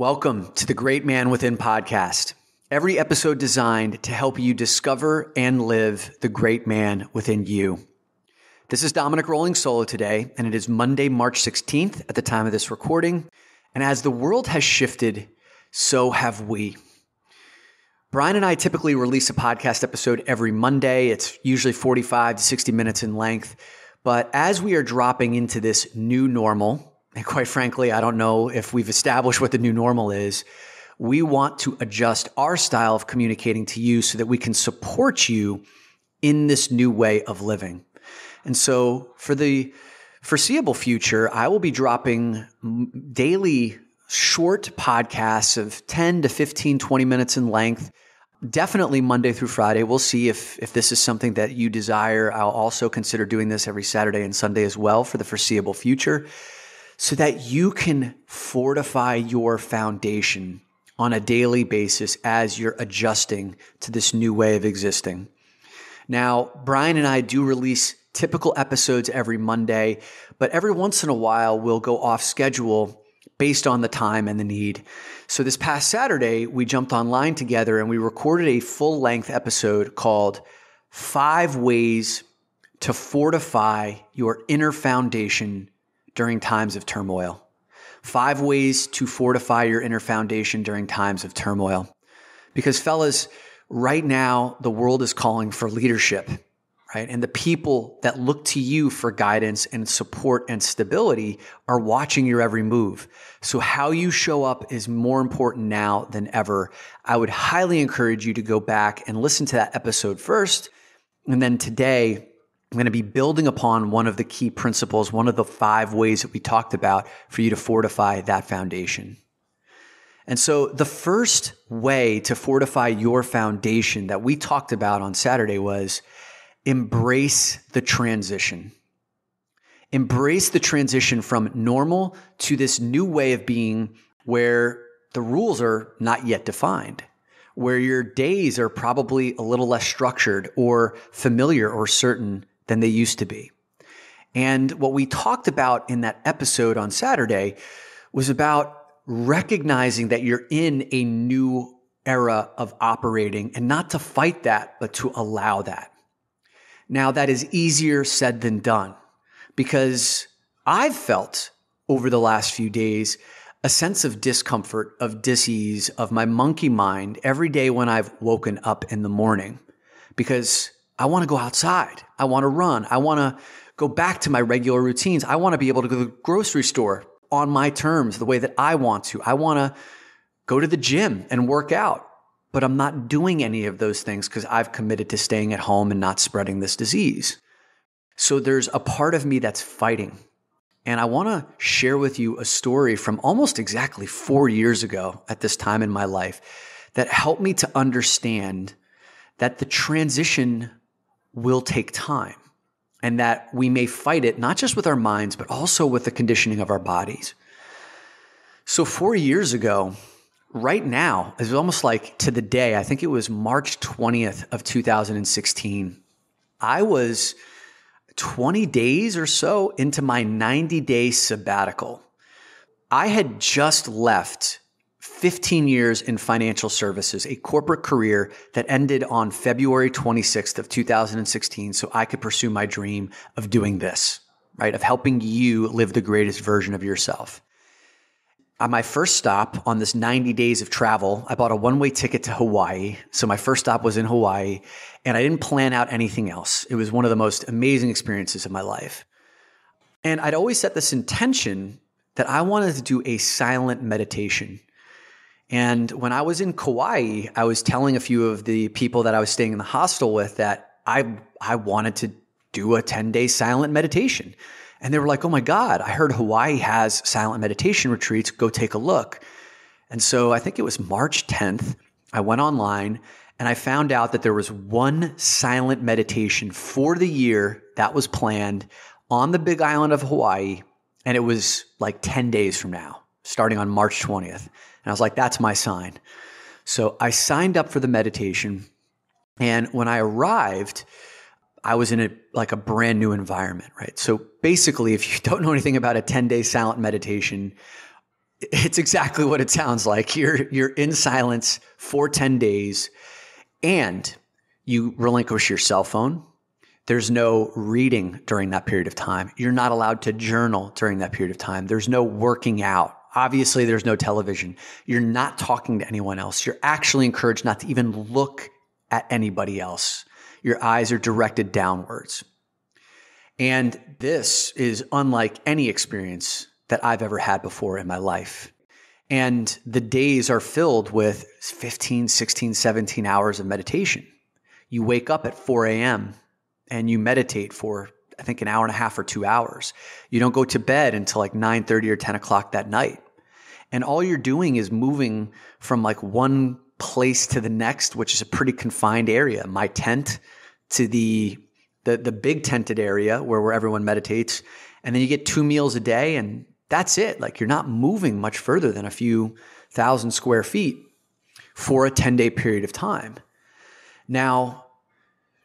Welcome to the Great Man Within podcast. Every episode designed to help you discover and live the great man within you. This is Dominic Rolling Solo today, and it is Monday, March 16th at the time of this recording. And as the world has shifted, so have we. Brian and I typically release a podcast episode every Monday. It's usually 45 to 60 minutes in length. But as we are dropping into this new normal, and quite frankly, I don't know if we've established what the new normal is. We want to adjust our style of communicating to you so that we can support you in this new way of living. And so for the foreseeable future, I will be dropping daily short podcasts of 10 to 15, 20 minutes in length. Definitely Monday through Friday. We'll see if, if this is something that you desire. I'll also consider doing this every Saturday and Sunday as well for the foreseeable future so that you can fortify your foundation on a daily basis as you're adjusting to this new way of existing. Now, Brian and I do release typical episodes every Monday, but every once in a while we'll go off schedule based on the time and the need. So this past Saturday, we jumped online together and we recorded a full length episode called Five Ways to Fortify Your Inner Foundation during times of turmoil. Five ways to fortify your inner foundation during times of turmoil. Because, fellas, right now the world is calling for leadership, right? And the people that look to you for guidance and support and stability are watching your every move. So, how you show up is more important now than ever. I would highly encourage you to go back and listen to that episode first. And then today, I'm going to be building upon one of the key principles, one of the five ways that we talked about for you to fortify that foundation. And so, the first way to fortify your foundation that we talked about on Saturday was embrace the transition. Embrace the transition from normal to this new way of being where the rules are not yet defined, where your days are probably a little less structured or familiar or certain, than they used to be. And what we talked about in that episode on Saturday was about recognizing that you're in a new era of operating and not to fight that, but to allow that. Now, that is easier said than done because I've felt over the last few days a sense of discomfort, of disease, of my monkey mind every day when I've woken up in the morning because I want to go outside. I want to run. I want to go back to my regular routines. I want to be able to go to the grocery store on my terms, the way that I want to. I want to go to the gym and work out, but I'm not doing any of those things because I've committed to staying at home and not spreading this disease. So there's a part of me that's fighting. And I want to share with you a story from almost exactly four years ago at this time in my life that helped me to understand that the transition will take time and that we may fight it not just with our minds, but also with the conditioning of our bodies. So, four years ago, right now, it was almost like to the day, I think it was March 20th of 2016, I was 20 days or so into my 90 day sabbatical. I had just left 15 years in financial services, a corporate career that ended on February 26th of 2016 so I could pursue my dream of doing this, right? Of helping you live the greatest version of yourself. On my first stop on this 90 days of travel, I bought a one way ticket to Hawaii. So my first stop was in Hawaii and I didn't plan out anything else. It was one of the most amazing experiences of my life. And I'd always set this intention that I wanted to do a silent meditation and when I was in Kauai, I was telling a few of the people that I was staying in the hostel with that I I wanted to do a 10-day silent meditation. And they were like, "Oh my god, I heard Hawaii has silent meditation retreats. Go take a look." And so I think it was March 10th, I went online and I found out that there was one silent meditation for the year that was planned on the big island of Hawaii and it was like 10 days from now, starting on March 20th. And I was like, that's my sign. So I signed up for the meditation. And when I arrived, I was in a like a brand new environment, right? So basically, if you don't know anything about a 10-day silent meditation, it's exactly what it sounds like. You're you're in silence for 10 days and you relinquish your cell phone. There's no reading during that period of time. You're not allowed to journal during that period of time. There's no working out Obviously, there's no television. You're not talking to anyone else. You're actually encouraged not to even look at anybody else. Your eyes are directed downwards. And this is unlike any experience that I've ever had before in my life. And the days are filled with 15, 16, 17 hours of meditation. You wake up at 4 a.m. and you meditate for I think an hour and a half or two hours. You don't go to bed until like 9:30 or 10 o'clock that night. And all you're doing is moving from like one place to the next, which is a pretty confined area. My tent to the the, the big tented area where, where everyone meditates. And then you get two meals a day and that's it. Like you're not moving much further than a few thousand square feet for a 10 day period of time. Now,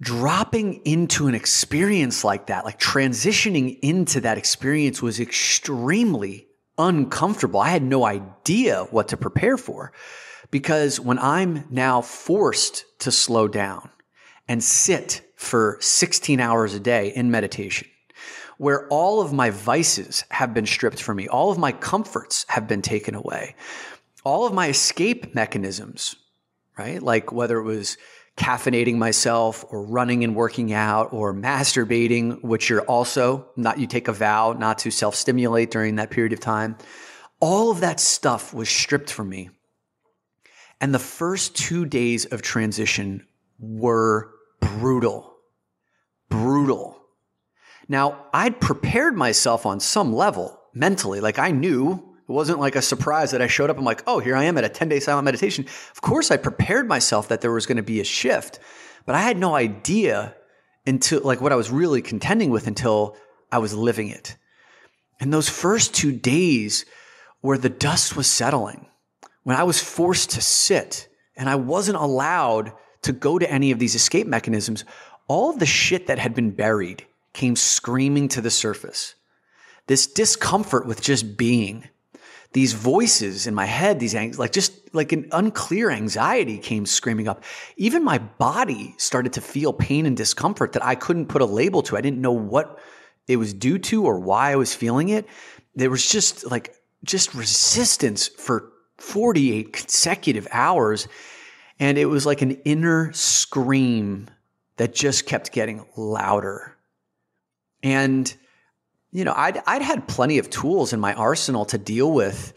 dropping into an experience like that, like transitioning into that experience was extremely uncomfortable. I had no idea what to prepare for because when I'm now forced to slow down and sit for 16 hours a day in meditation, where all of my vices have been stripped from me, all of my comforts have been taken away, all of my escape mechanisms, right? Like whether it was caffeinating myself or running and working out or masturbating, which you're also not, you take a vow not to self stimulate during that period of time. All of that stuff was stripped from me. And the first two days of transition were brutal. Brutal. Now, I'd prepared myself on some level mentally. Like I knew it wasn't like a surprise that I showed up. I'm like, oh, here I am at a 10 day silent meditation. Of course, I prepared myself that there was going to be a shift, but I had no idea until like what I was really contending with until I was living it. And those first two days where the dust was settling, when I was forced to sit and I wasn't allowed to go to any of these escape mechanisms, all the shit that had been buried came screaming to the surface. This discomfort with just being these voices in my head, these ang- like just like an unclear anxiety came screaming up. Even my body started to feel pain and discomfort that I couldn't put a label to. I didn't know what it was due to or why I was feeling it. There was just like just resistance for 48 consecutive hours and it was like an inner scream that just kept getting louder. And you know, I'd, I'd had plenty of tools in my arsenal to deal with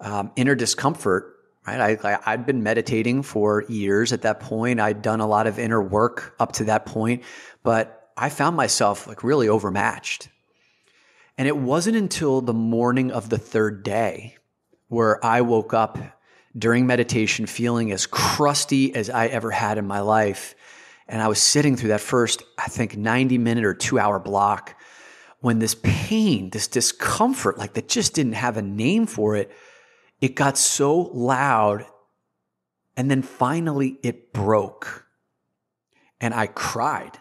um, inner discomfort. Right, I, I, I'd been meditating for years at that point. I'd done a lot of inner work up to that point, but I found myself like really overmatched. And it wasn't until the morning of the third day where I woke up during meditation feeling as crusty as I ever had in my life. And I was sitting through that first, I think, 90 minute or two hour block when this pain, this discomfort, like that just didn't have a name for it, it got so loud. And then finally it broke. And I cried.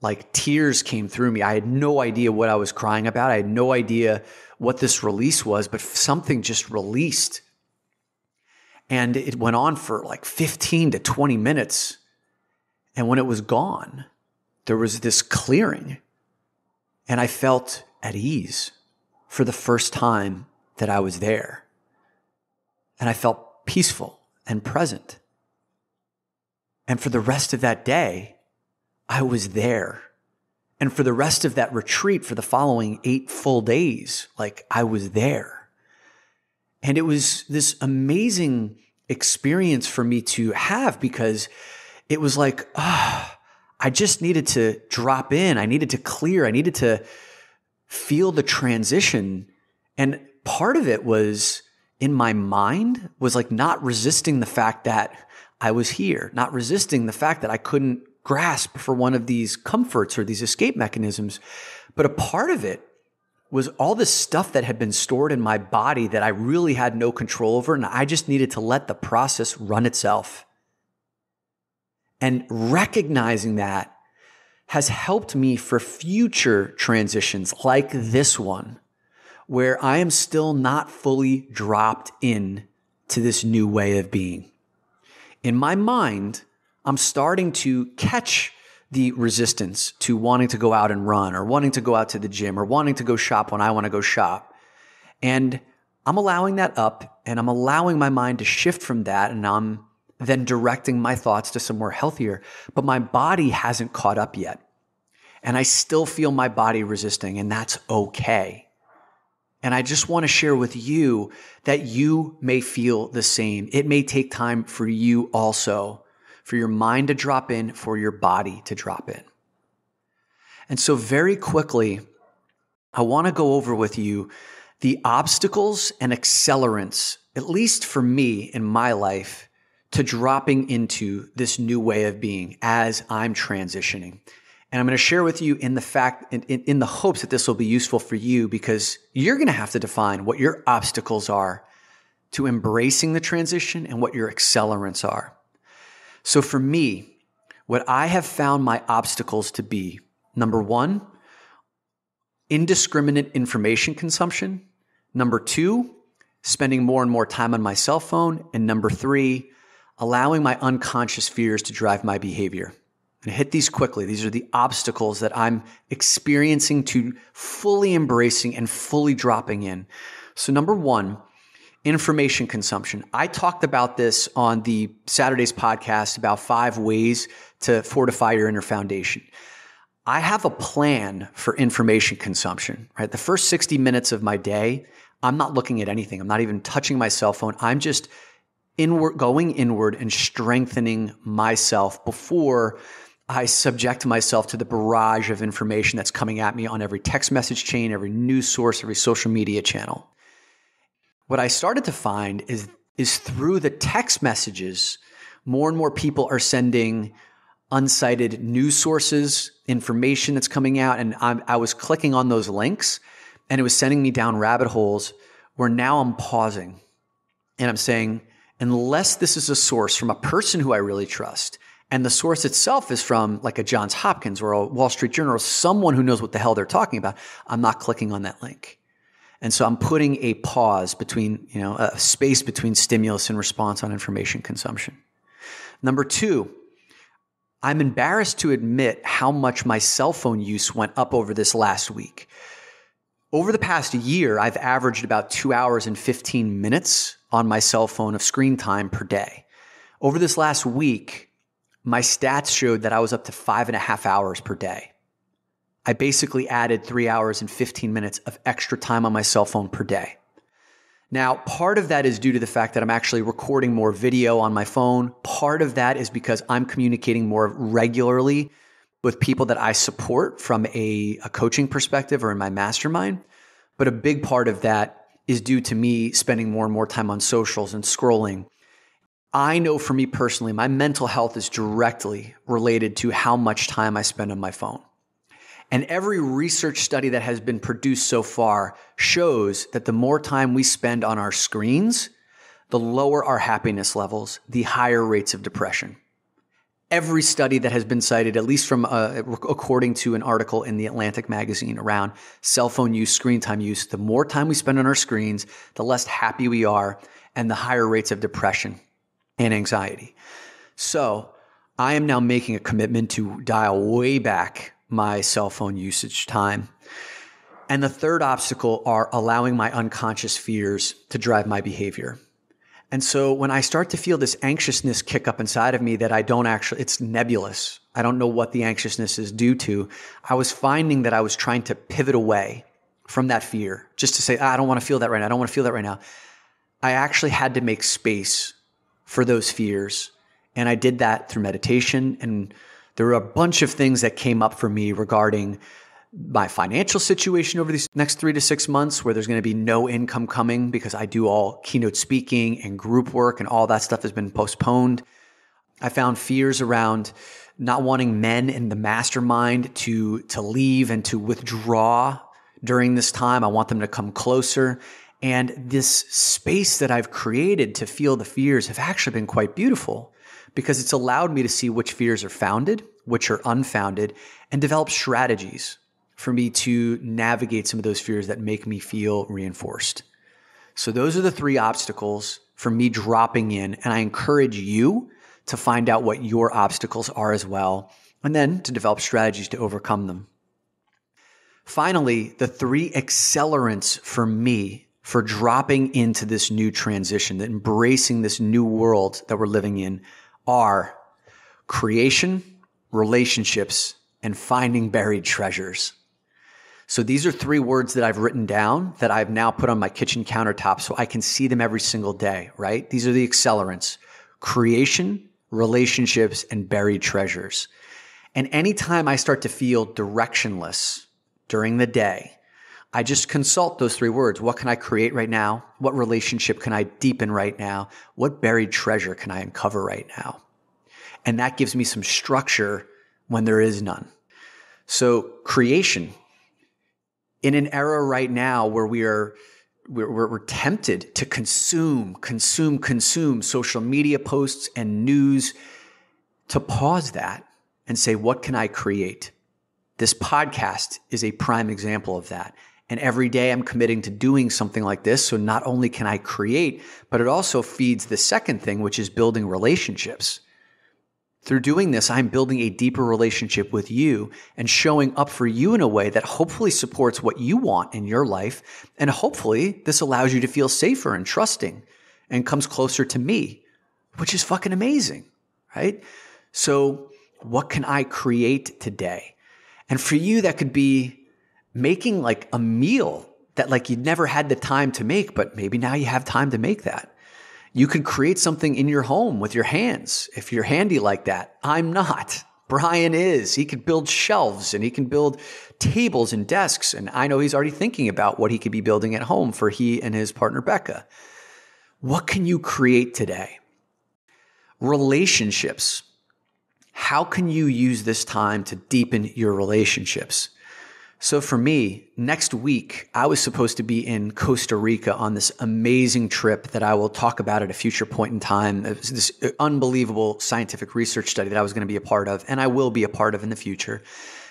Like tears came through me. I had no idea what I was crying about. I had no idea what this release was, but something just released. And it went on for like 15 to 20 minutes. And when it was gone, there was this clearing and I felt at ease for the first time that I was there. And I felt peaceful and present. And for the rest of that day, I was there. And for the rest of that retreat, for the following eight full days, like I was there. And it was this amazing experience for me to have because it was like, ah, oh, I just needed to drop in. I needed to clear. I needed to feel the transition. And part of it was in my mind was like not resisting the fact that I was here, not resisting the fact that I couldn't grasp for one of these comforts or these escape mechanisms. But a part of it was all this stuff that had been stored in my body that I really had no control over. And I just needed to let the process run itself. And recognizing that has helped me for future transitions like this one, where I am still not fully dropped in to this new way of being. In my mind, I'm starting to catch the resistance to wanting to go out and run or wanting to go out to the gym or wanting to go shop when I want to go shop. And I'm allowing that up and I'm allowing my mind to shift from that and I'm then directing my thoughts to somewhere healthier. But my body hasn't caught up yet. And I still feel my body resisting, and that's okay. And I just want to share with you that you may feel the same. It may take time for you also, for your mind to drop in, for your body to drop in. And so, very quickly, I want to go over with you the obstacles and accelerants, at least for me in my life, to dropping into this new way of being as I'm transitioning. And I'm going to share with you in the fact, in, in, in the hopes that this will be useful for you because you're going to have to define what your obstacles are to embracing the transition and what your accelerants are. So for me, what I have found my obstacles to be number one, indiscriminate information consumption. Number two, spending more and more time on my cell phone. And number three, allowing my unconscious fears to drive my behavior. And hit these quickly. These are the obstacles that I'm experiencing to fully embracing and fully dropping in. So, number one, information consumption. I talked about this on the Saturday's podcast about five ways to fortify your inner foundation. I have a plan for information consumption, right? The first 60 minutes of my day, I'm not looking at anything. I'm not even touching my cell phone. I'm just inward, going inward and strengthening myself before I subject myself to the barrage of information that's coming at me on every text message chain, every news source, every social media channel. What I started to find is, is through the text messages, more and more people are sending unsighted news sources, information that's coming out. And I'm, i was clicking on those links and it was sending me down rabbit holes where now I'm pausing and I'm saying, unless this is a source from a person who I really trust, and the source itself is from like a Johns Hopkins or a Wall Street Journal or someone who knows what the hell they're talking about, I'm not clicking on that link. And so I'm putting a pause between, you know, a space between stimulus and response on information consumption. Number two, I'm embarrassed to admit how much my cell phone use went up over this last week. Over the past year, I've averaged about two hours and 15 minutes on my cell phone of screen time per day. Over this last week, my stats showed that I was up to five and a half hours per day. I basically added three hours and 15 minutes of extra time on my cell phone per day. Now, part of that is due to the fact that I'm actually recording more video on my phone. Part of that is because I'm communicating more regularly with people that I support from a, a coaching perspective or in my mastermind. But a big part of that is due to me spending more and more time on socials and scrolling. I know for me personally, my mental health is directly related to how much time I spend on my phone. And every research study that has been produced so far shows that the more time we spend on our screens, the lower our happiness levels, the higher rates of depression every study that has been cited, at least from uh, according to an article in the Atlantic magazine around cell phone use, screen time use, the more time we spend on our screens, the less happy we are, and the higher rates of depression and anxiety. So I am now making a commitment to dial way back my cell phone usage time. And the third obstacle are allowing my unconscious fears to drive my behavior. And so when I start to feel this anxiousness kick up inside of me that I don't actually, it's nebulous. I don't know what the anxiousness is due to. I was finding that I was trying to pivot away from that fear just to say, ah, I don't want to feel that right now. I don't want to feel that right now. I actually had to make space for those fears. And I did that through meditation. And there were a bunch of things that came up for me regarding my financial situation over these next three to six months where there's going to be no income coming because I do all keynote speaking and group work and all that stuff has been postponed. I found fears around not wanting men in the mastermind to, to leave and to withdraw during this time. I want them to come closer. And this space that I've created to feel the fears have actually been quite beautiful because it's allowed me to see which fears are founded, which are unfounded, and develop strategies for me to navigate some of those fears that make me feel reinforced. So those are the three obstacles for me dropping in. And I encourage you to find out what your obstacles are as well, and then to develop strategies to overcome them. Finally, the three accelerants for me for dropping into this new transition, that embracing this new world that we're living in are creation, relationships, and finding buried treasures. So these are three words that I've written down that I've now put on my kitchen countertop so I can see them every single day, right? These are the accelerants creation, relationships, and buried treasures. And anytime I start to feel directionless during the day, I just consult those three words. What can I create right now? What relationship can I deepen right now? What buried treasure can I uncover right now? And that gives me some structure when there is none. So creation, in an era right now where we are we're, we're, tempted to consume, consume, consume social media posts and news, to pause that and say, what can I create? This podcast is a prime example of that. And every day I'm committing to doing something like this. So not only can I create, but it also feeds the second thing, which is building relationships. Through doing this, I'm building a deeper relationship with you and showing up for you in a way that hopefully supports what you want in your life. And hopefully, this allows you to feel safer and trusting and comes closer to me, which is fucking amazing, right? So, what can I create today? And for you, that could be making like a meal that like you'd never had the time to make, but maybe now you have time to make that. You could create something in your home with your hands if you're handy like that. I'm not. Brian is. He could build shelves and he can build tables and desks. And I know he's already thinking about what he could be building at home for he and his partner, Becca. What can you create today? Relationships. How can you use this time to deepen your relationships? So for me, next week, I was supposed to be in Costa Rica on this amazing trip that I will talk about at a future point in time. It was this unbelievable scientific research study that I was going to be a part of, and I will be a part of in the future.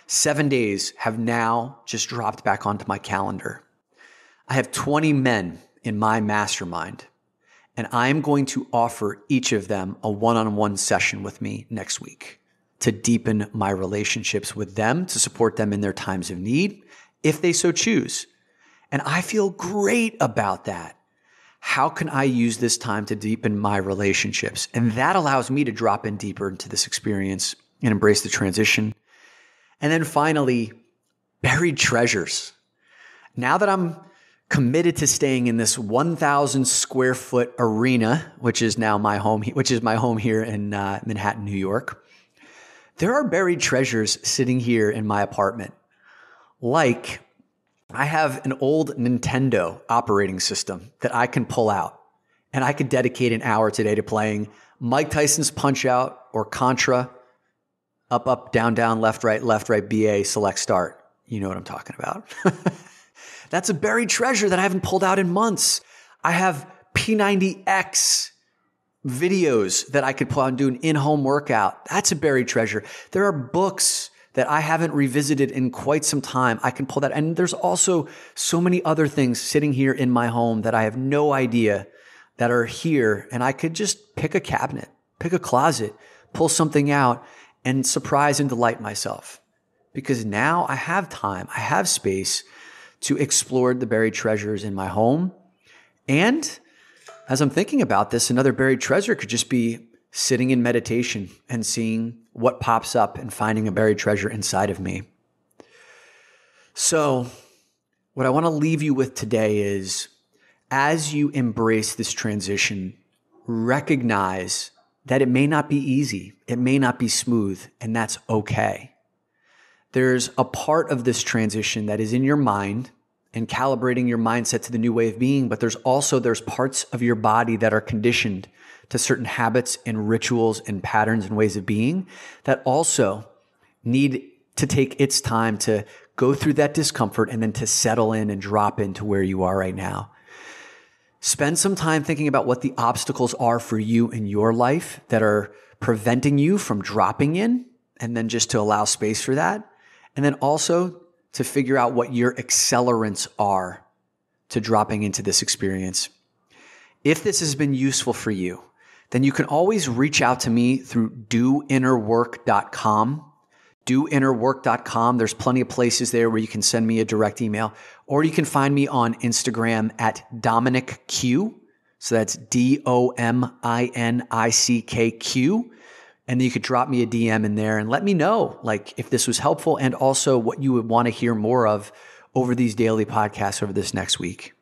Seven days have now just dropped back onto my calendar. I have 20 men in my mastermind, and I am going to offer each of them a one on one session with me next week to deepen my relationships with them, to support them in their times of need, if they so choose. And I feel great about that. How can I use this time to deepen my relationships? And that allows me to drop in deeper into this experience and embrace the transition. And then finally, buried treasures. Now that I'm committed to staying in this 1,000 square foot arena, which is now my home, which is my home here in uh, Manhattan, New York. There are buried treasures sitting here in my apartment. Like, I have an old Nintendo operating system that I can pull out, and I could dedicate an hour today to playing Mike Tyson's Punch Out or Contra, up, up, down, down, left, right, left, right, BA, select, start. You know what I'm talking about. That's a buried treasure that I haven't pulled out in months. I have P90X videos that I could put on doing do an in-home workout. That's a buried treasure. There are books that I haven't revisited in quite some time. I can pull that. And there's also so many other things sitting here in my home that I have no idea that are here. And I could just pick a cabinet, pick a closet, pull something out and surprise and delight myself because now I have time. I have space to explore the buried treasures in my home and as I'm thinking about this, another buried treasure could just be sitting in meditation and seeing what pops up and finding a buried treasure inside of me. So, what I want to leave you with today is as you embrace this transition, recognize that it may not be easy, it may not be smooth, and that's okay. There's a part of this transition that is in your mind and calibrating your mindset to the new way of being, but there's also there's parts of your body that are conditioned to certain habits and rituals and patterns and ways of being that also need to take its time to go through that discomfort and then to settle in and drop into where you are right now. Spend some time thinking about what the obstacles are for you in your life that are preventing you from dropping in and then just to allow space for that. And then also to figure out what your accelerants are to dropping into this experience. If this has been useful for you, then you can always reach out to me through doinnerwork.com. Doinnerwork.com. There's plenty of places there where you can send me a direct email, or you can find me on Instagram at Dominic Q. So that's D O M I N I C K Q and then you could drop me a DM in there and let me know like if this was helpful and also what you would want to hear more of over these daily podcasts over this next week.